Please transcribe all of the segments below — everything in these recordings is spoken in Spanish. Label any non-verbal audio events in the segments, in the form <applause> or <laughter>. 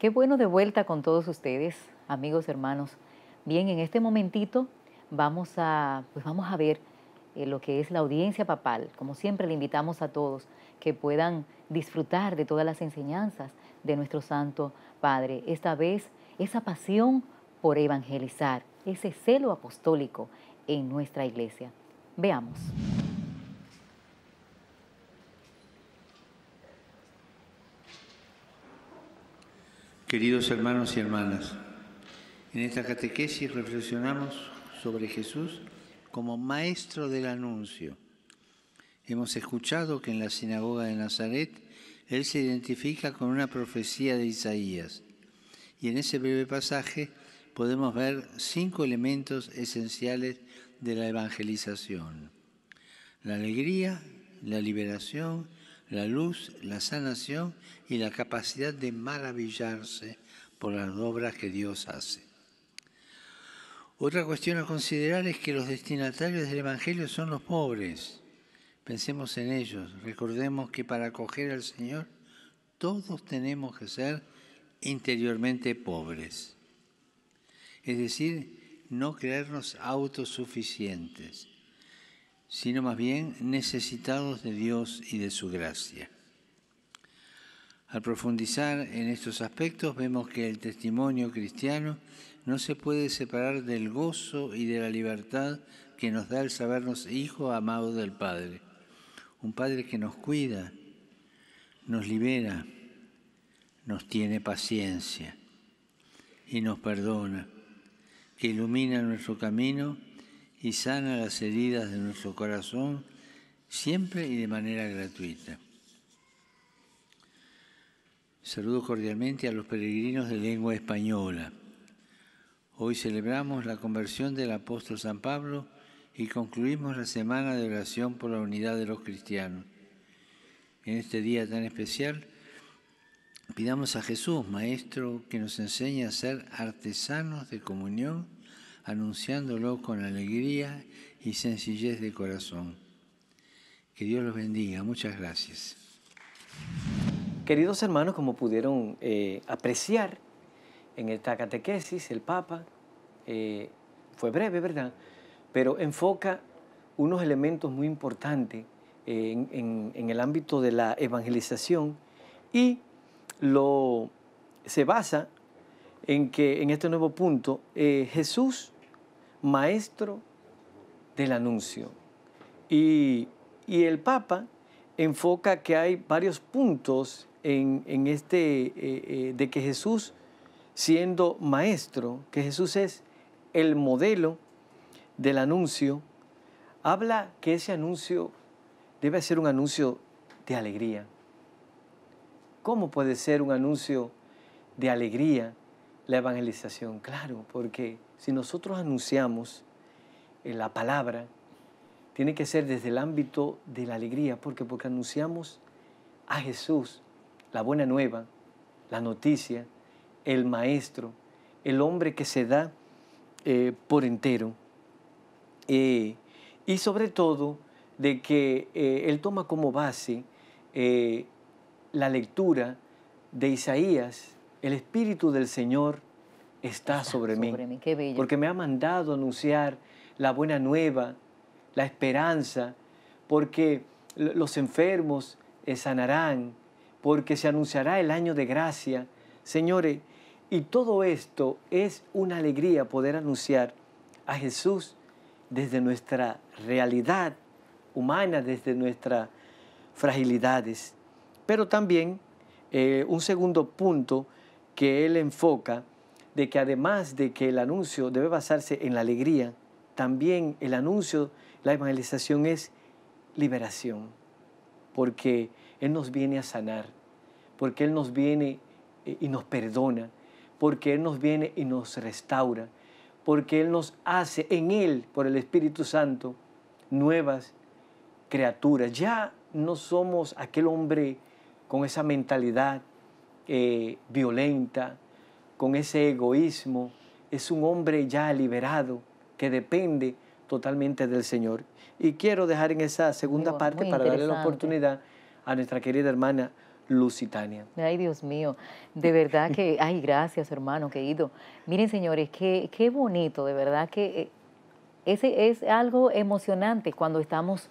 Qué bueno de vuelta con todos ustedes, amigos, hermanos. Bien, en este momentito vamos a, pues vamos a ver eh, lo que es la audiencia papal. Como siempre, le invitamos a todos que puedan disfrutar de todas las enseñanzas de nuestro Santo Padre. Esta vez, esa pasión por evangelizar, ese celo apostólico en nuestra iglesia. Veamos. Queridos hermanos y hermanas, en esta catequesis reflexionamos sobre Jesús como maestro del anuncio. Hemos escuchado que en la sinagoga de Nazaret él se identifica con una profecía de Isaías. Y en ese breve pasaje podemos ver cinco elementos esenciales de la evangelización. La alegría, la liberación, la luz, la sanación y la capacidad de maravillarse por las obras que Dios hace. Otra cuestión a considerar es que los destinatarios del Evangelio son los pobres. Pensemos en ellos, recordemos que para acoger al Señor todos tenemos que ser interiormente pobres, es decir, no creernos autosuficientes sino más bien necesitados de Dios y de su gracia. Al profundizar en estos aspectos vemos que el testimonio cristiano no se puede separar del gozo y de la libertad que nos da el sabernos hijo amado del Padre, un Padre que nos cuida, nos libera, nos tiene paciencia y nos perdona, que ilumina nuestro camino y sana las heridas de nuestro corazón siempre y de manera gratuita. Saludo cordialmente a los peregrinos de lengua española. Hoy celebramos la conversión del apóstol San Pablo y concluimos la semana de oración por la unidad de los cristianos. En este día tan especial, pidamos a Jesús, Maestro, que nos enseñe a ser artesanos de comunión anunciándolo con alegría y sencillez de corazón. Que Dios los bendiga. Muchas gracias. Queridos hermanos, como pudieron eh, apreciar en esta catequesis, el Papa eh, fue breve, ¿verdad? Pero enfoca unos elementos muy importantes eh, en, el ámbito de la evangelización y lo, se basa en que en este nuevo punto, eh, Jesús, maestro del anuncio. Y, el Papa enfoca que hay varios puntos en, este, eh, eh, de que Jesús, siendo maestro, que Jesús es el modelo del anuncio, habla que ese anuncio debe ser un anuncio de alegría. ¿Cómo puede ser un anuncio de alegría la evangelización, claro, porque si nosotros anunciamos eh, la palabra, tiene que ser desde el ámbito de la alegría, porque porque anunciamos a Jesús, la buena nueva, la noticia, el maestro, el hombre que se da eh, por entero. Eh, y sobre todo de que él toma como base la lectura de Isaías el Espíritu del Señor está, sobre, mí. Porque me ha mandado anunciar la buena nueva, la esperanza, porque los enfermos eh, sanarán, porque se anunciará el año de gracia. Señores, y todo esto es una alegría poder anunciar a Jesús desde nuestra realidad humana, desde nuestras fragilidades. Pero también eh, un segundo punto que él enfoca de que además de que el anuncio debe basarse en la alegría, también el anuncio, la evangelización es liberación, porque Él nos viene a sanar, porque Él nos viene eh, y nos perdona, porque Él nos viene y nos restaura, porque Él nos hace en Él, por el Espíritu Santo, nuevas criaturas. Ya no somos aquel hombre con esa mentalidad eh, violenta, con ese egoísmo. Es un hombre ya liberado que depende totalmente del Señor. Y quiero dejar en esa segunda oh, parte para darle la oportunidad a nuestra querida hermana Lusitania. Ay, Dios mío, de verdad que, <laughs> ay, gracias, hermano querido. Miren, señores, qué, qué bonito, de verdad que eh, ese es algo emocionante cuando estamos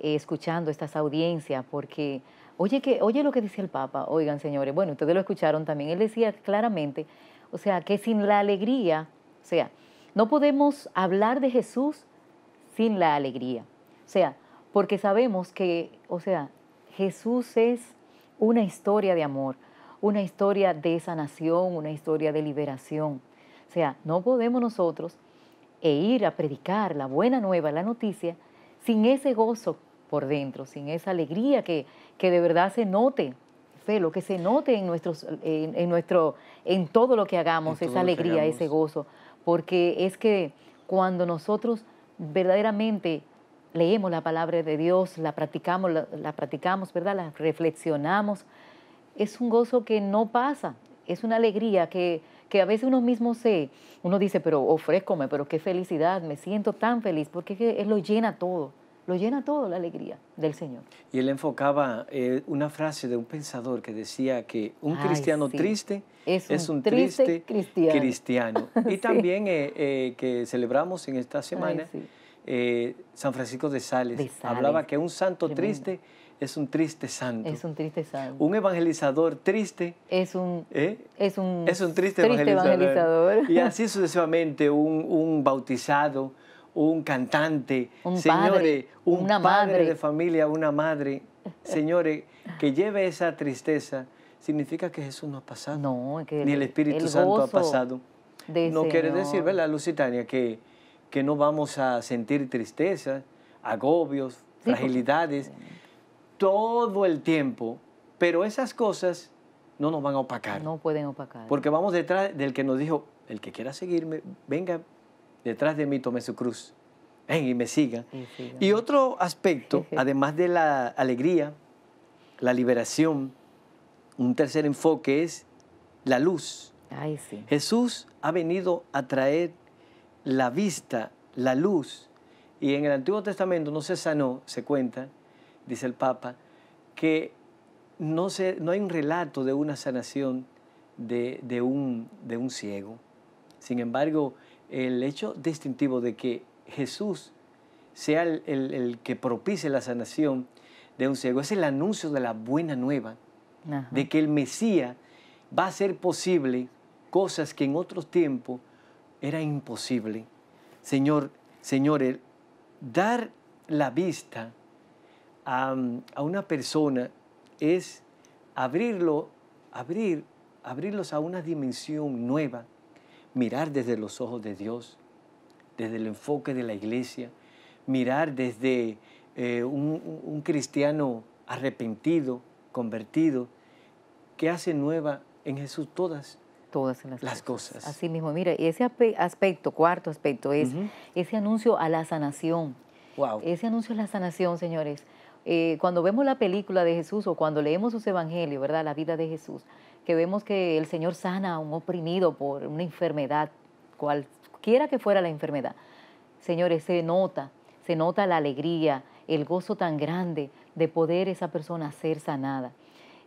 eh, escuchando estas audiencias, porque Oye, que, oye lo que dice el Papa, oigan señores, bueno, ustedes lo escucharon también, él decía claramente, o sea, que sin la alegría, o sea, no podemos hablar de Jesús sin la alegría, o sea, porque sabemos que, o sea, Jesús es una historia de amor, una historia de sanación, una historia de liberación. O sea, no podemos nosotros e ir a predicar la buena nueva, la noticia, sin ese gozo por dentro, sin esa alegría que, que de verdad se note, lo que se note en, nuestros, en, nuestro, en todo lo que hagamos, esa alegría, ese gozo, porque es que cuando nosotros verdaderamente leemos la palabra de Dios, la practicamos, la, practicamos, ¿verdad? La reflexionamos, es un gozo que no pasa, es una alegría que, que a veces uno mismo se, uno dice, pero ofrézcome, pero qué felicidad, me siento tan feliz, porque es lo llena todo lo llena todo la alegría del Señor. Y él enfocaba eh, una frase de un pensador que decía que un cristiano triste es, un, triste, cristiano. <laughs> Y también eh, eh, que celebramos en esta semana San Francisco de Sales. Hablaba que un santo triste es un triste santo. Es un triste santo. Un evangelizador triste. Es un, es un, triste, evangelizador. Y así sucesivamente, un, un bautizado un cantante, un señores, un padre de familia, una madre, señores, que lleve esa tristeza, significa que Jesús no ha pasado. No, que ni el Espíritu Santo ha pasado. No quiere decir, ¿verdad, Lusitania? Que, que no vamos a sentir tristeza, agobios, fragilidades, todo el tiempo, pero esas cosas no nos van a opacar. No pueden opacar. Porque vamos detrás del que nos dijo, el que quiera seguirme, venga, detrás de mí tome su cruz. y me siga. Y, otro aspecto, <laughs> además de la alegría, la liberación, un tercer enfoque es la luz. Jesús ha venido a traer la vista, la luz. Y en el Antiguo Testamento no se sanó, se cuenta, dice el Papa, que no, se, no hay un relato de una sanación de, un, de un ciego. Sin embargo, el hecho distintivo de que Jesús sea el, que propicie la sanación de un ciego. Es el anuncio de la buena nueva, de que el Mesías va a hacer posible cosas que en otros tiempos era imposible. Señor, señores, dar la vista a, una persona es abrirlo, abrirlos a una dimensión nueva, mirar desde los ojos de Dios, desde el enfoque de la iglesia, mirar desde eh, un, cristiano arrepentido, convertido, que hace nueva en Jesús todas todas las, cosas. Así mismo, mira, ese aspecto, cuarto aspecto, es ese anuncio a la sanación. Wow. Ese anuncio a la sanación, señores. Eh, cuando vemos la película de Jesús o cuando leemos sus evangelios, ¿verdad? La vida de Jesús, que vemos que el Señor sana a un oprimido por una enfermedad, cualquiera que fuera la enfermedad. Señores, eh, se nota, se nota la alegría, el gozo tan grande de poder esa persona ser sanada.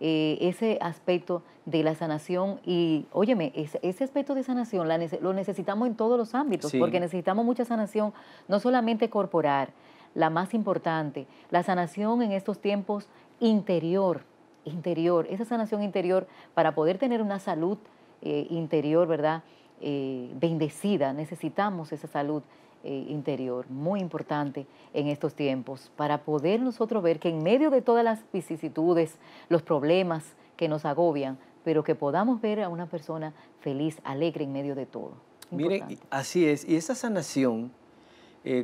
Eh, ese aspecto de la sanación y, óyeme, ese, aspecto de sanación lo necesitamos en todos los ámbitos, porque necesitamos mucha sanación, no solamente corporal, la más importante, la sanación en estos tiempos interior, interior, esa sanación interior, para poder tener una salud eh, interior, ¿verdad? Eh, bendecida, necesitamos esa salud eh, interior, muy importante en estos tiempos, para poder nosotros ver que en medio de todas las vicisitudes, los problemas que nos agobian, pero que podamos ver a una persona feliz, alegre en medio de todo. Mire, así es, y esa sanación,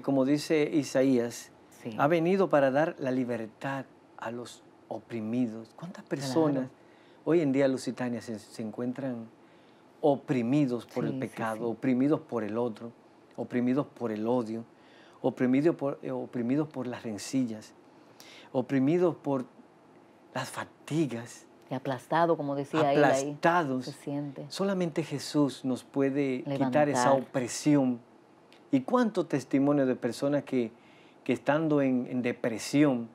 como dice Isaías, ha venido para dar la libertad a los oprimidos. ¿Cuántas personas hoy en día, Lusitania, se, encuentran oprimidos por el pecado, oprimidos por el otro, oprimidos por el odio, oprimidos por, eh, oprimidos por las rencillas, oprimidos por las fatigas? Y aplastado, como decía aplastados. Él ahí, se siente. Solamente Jesús nos puede quitar esa opresión. ¿Y cuántos testimonios de personas que, que estando en depresión,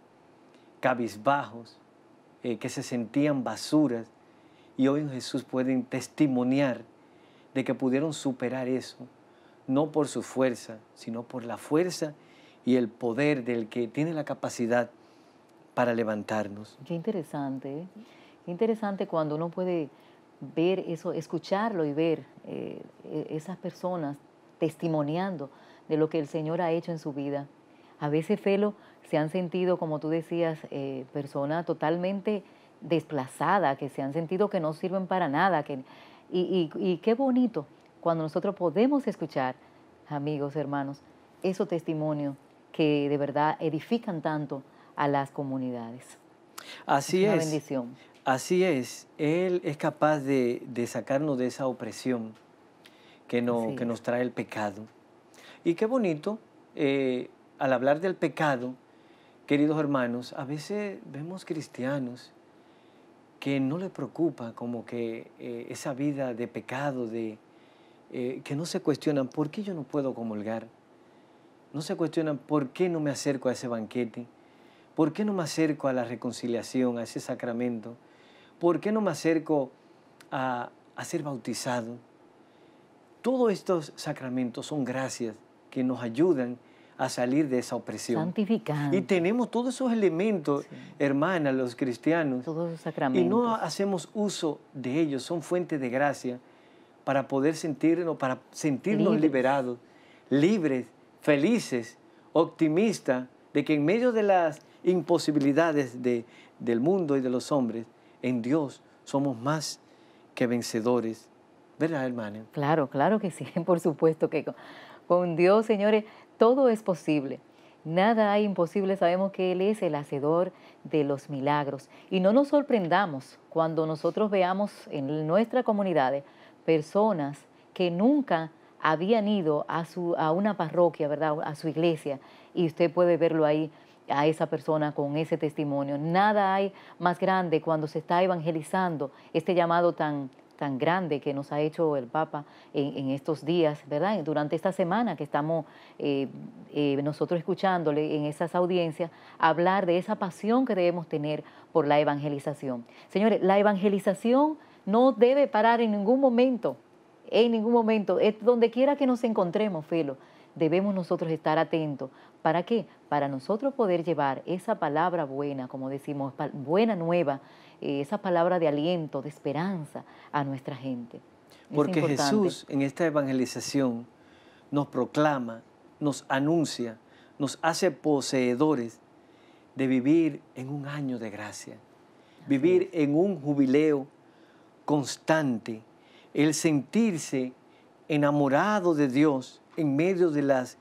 cabizbajos, eh, que se sentían basuras, y hoy en Jesús pueden testimoniar de que pudieron superar eso, no por su fuerza, sino por la fuerza y el poder del que tiene la capacidad para levantarnos. Qué interesante, qué interesante cuando uno puede ver eso, escucharlo y ver eh, e-, esas personas testimoniando de lo que el Señor ha hecho en su vida. A veces, Felo, se han sentido, como tú decías, persona eh, personas totalmente desplazadas, que se han sentido que no sirven para nada. Que, y, qué bonito cuando nosotros podemos escuchar, amigos, hermanos, esos testimonios que de verdad edifican tanto a las comunidades. Así es. Una bendición. Así es. Él es capaz de, sacarnos de esa opresión que, no, que nos trae el pecado. Y qué bonito eh, al hablar del pecado, queridos hermanos, a veces vemos cristianos que no le preocupa como que eh, esa vida de pecado, de, eh, que no se cuestionan por qué yo no puedo comulgar, no se cuestionan por qué no me acerco a ese banquete, por qué no me acerco a la reconciliación, a ese sacramento, por qué no me acerco a, a ser bautizado. Todos estos sacramentos son gracias que nos ayudan a salir de esa opresión. Y tenemos todos esos elementos, hermanas, los cristianos. Todos sacramentos. Y no hacemos uso de ellos, son fuentes de gracia para poder sentirnos, para sentirnos liberados, libres, felices, optimistas, de que en medio de las imposibilidades de, del mundo y de los hombres, en Dios somos más que vencedores. ¿Verdad, hermana? Claro, claro que sí, <laughs> por supuesto que con Dios, señores, todo es posible. Nada hay imposible. Sabemos que Él es el hacedor de los milagros. Y no nos sorprendamos cuando nosotros veamos en nuestra comunidad personas que nunca habían ido a, su, a una parroquia, ¿verdad? A su iglesia. Y usted puede verlo ahí a esa persona con ese testimonio. Nada hay más grande cuando se está evangelizando este llamado tan tan grande que nos ha hecho el Papa en, estos días, ¿verdad? Durante esta semana que estamos eh, eh, nosotros escuchándole en esas audiencias, hablar de esa pasión que debemos tener por la evangelización. Señores, la evangelización no debe parar en ningún momento, en ningún momento, donde quiera que nos encontremos, Felo. Debemos nosotros estar atentos. ¿Para qué? Para nosotros poder llevar esa palabra buena, como decimos, buena nueva, eh, esa palabra de aliento, de esperanza a nuestra gente. Porque Jesús en esta evangelización nos proclama, nos anuncia, nos hace poseedores de vivir en un año de gracia, vivir en un jubileo constante, el sentirse enamorado de Dios en medio de las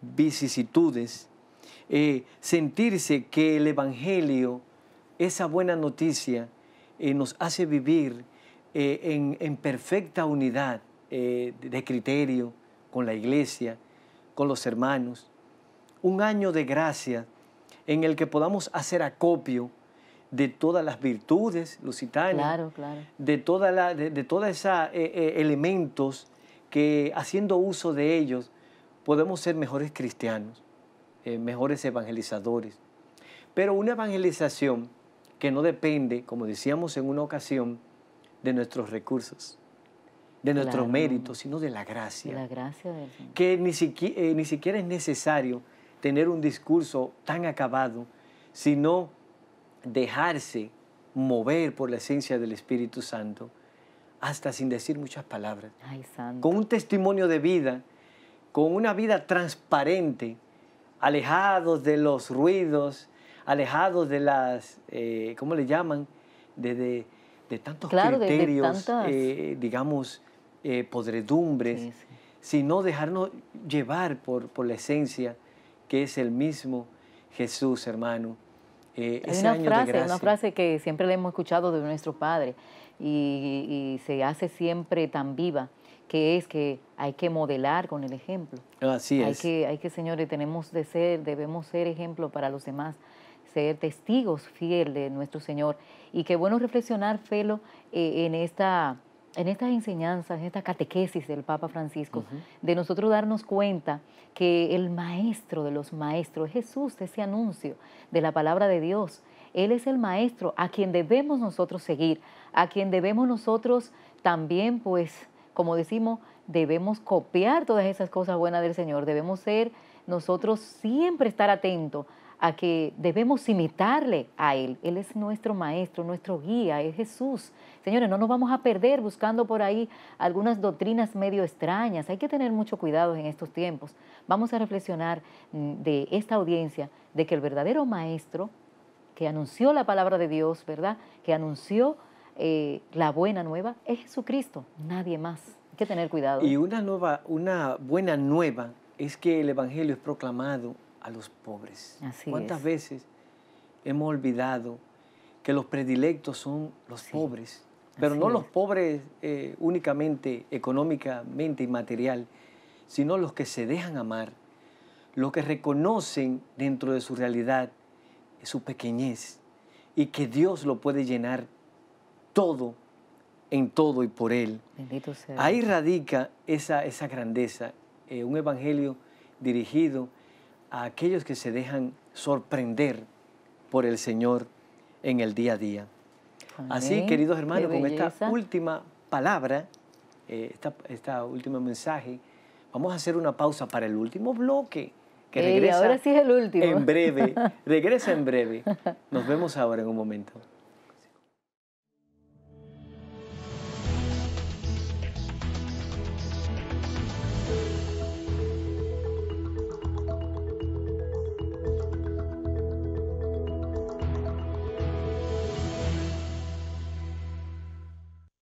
vicisitudes, eh, sentirse que el Evangelio esa buena noticia eh, nos hace vivir eh, en, perfecta unidad eh, de criterio con la iglesia, con los hermanos. Un año de gracia en el que podamos hacer acopio de todas las virtudes lusitanas, claro, de de, de todos esos elementos que haciendo uso de ellos podemos ser mejores cristianos, mejores evangelizadores. Pero una evangelización que no depende, como decíamos en una ocasión, de nuestros recursos, de nuestros méritos, sino de la gracia. De la gracia del Señor. Que ni siquiera, eh, ni siquiera es necesario tener un discurso tan acabado, sino dejarse mover por la esencia del Espíritu Santo, hasta sin decir muchas palabras. Ay, santo. Con un testimonio de vida, con una vida transparente, alejados de los ruidos, alejados de las, eh, ¿cómo le llaman? De, de, tantos criterios, eh, digamos, eh, podredumbres, sino dejarnos llevar por, la esencia que es el mismo Jesús, hermano. Eh, una frase, una frase que siempre le hemos escuchado de nuestro Padre y, se hace siempre tan viva que es que hay que modelar con el ejemplo. Así es. Hay que, hay que señores, tenemos de ser, debemos ser ejemplo para los demás, ser testigos fieles de nuestro Señor. Y qué bueno reflexionar, Felo, eh, en esta en estas enseñanzas, en esta catequesis del Papa Francisco, de nosotros darnos cuenta que el maestro de los maestros, Jesús, ese anuncio de la palabra de Dios, Él es el maestro a quien debemos nosotros seguir, a quien debemos nosotros también pues como decimos, debemos copiar todas esas cosas buenas del Señor, debemos ser nosotros siempre estar atentos a que debemos imitarle a Él. Él es nuestro maestro, nuestro guía, es Jesús. Señores, no nos vamos a perder buscando por ahí algunas doctrinas medio extrañas. Hay que tener mucho cuidado en estos tiempos. Vamos a reflexionar mm, de esta audiencia, de que el verdadero maestro que anunció la palabra de Dios, ¿verdad? Que anunció eh, la buena nueva es Jesucristo, nadie más. Hay que tener cuidado. Y una, nueva, una buena nueva es que el Evangelio es proclamado a los pobres. ¿Cuántas veces hemos olvidado que los predilectos son los pobres? Pero no los pobres eh, únicamente económicamente y material, sino los que se dejan amar, los que reconocen dentro de su realidad su pequeñez y que Dios lo puede llenar todo, en todo y por Él. Bendito sea. Ahí radica esa, esa grandeza, eh, un evangelio dirigido a aquellos que se dejan sorprender por el Señor en el día a día. Así, queridos hermanos, con esta última palabra, eh, esta, mensaje, vamos a hacer una pausa para el último bloque. Que ahora sí es el último. En breve, <laughs> regresa en breve. Nos vemos ahora en un momento.